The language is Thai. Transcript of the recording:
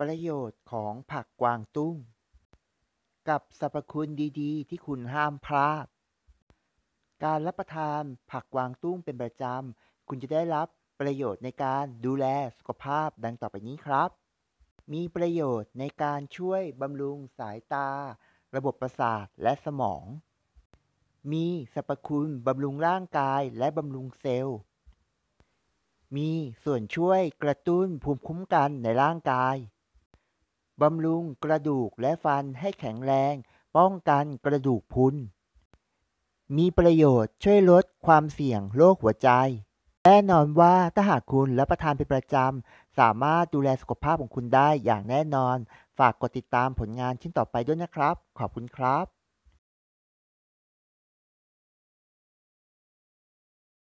ประโยชน์ของผักกวางตุ้ง กับสรรพคุณดีๆ ที่คุณห้ามพลาด การรับประทานผักกวางตุ้งเป็นประจำ คุณจะได้รับประโยชน์ในการดูแลสุขภาพดังต่อไปนี้ครับ มีประโยชน์ในการช่วยบำรุงสายตา ระบบประสาทและสมอง มีสรรพคุณบำรุงร่างกายและบำรุงเซลล์ มีส่วนช่วยกระตุ้นภูมิคุ้มกันในร่างกายบำรุงกระดูกและฟันให้แข็งแรง ป้องกันกระดูกพุน มีประโยชน์ช่วยลดความเสี่ยงโรคหัวใจ แน่นอนว่าถ้าหากคุณรับประทานเป็นประจำ สามารถดูแลสุขภาพของคุณได้อย่างแน่นอน ฝากกดติดตามผลงานชิ้นต่อไปด้วยนะครับ ขอบคุณครับ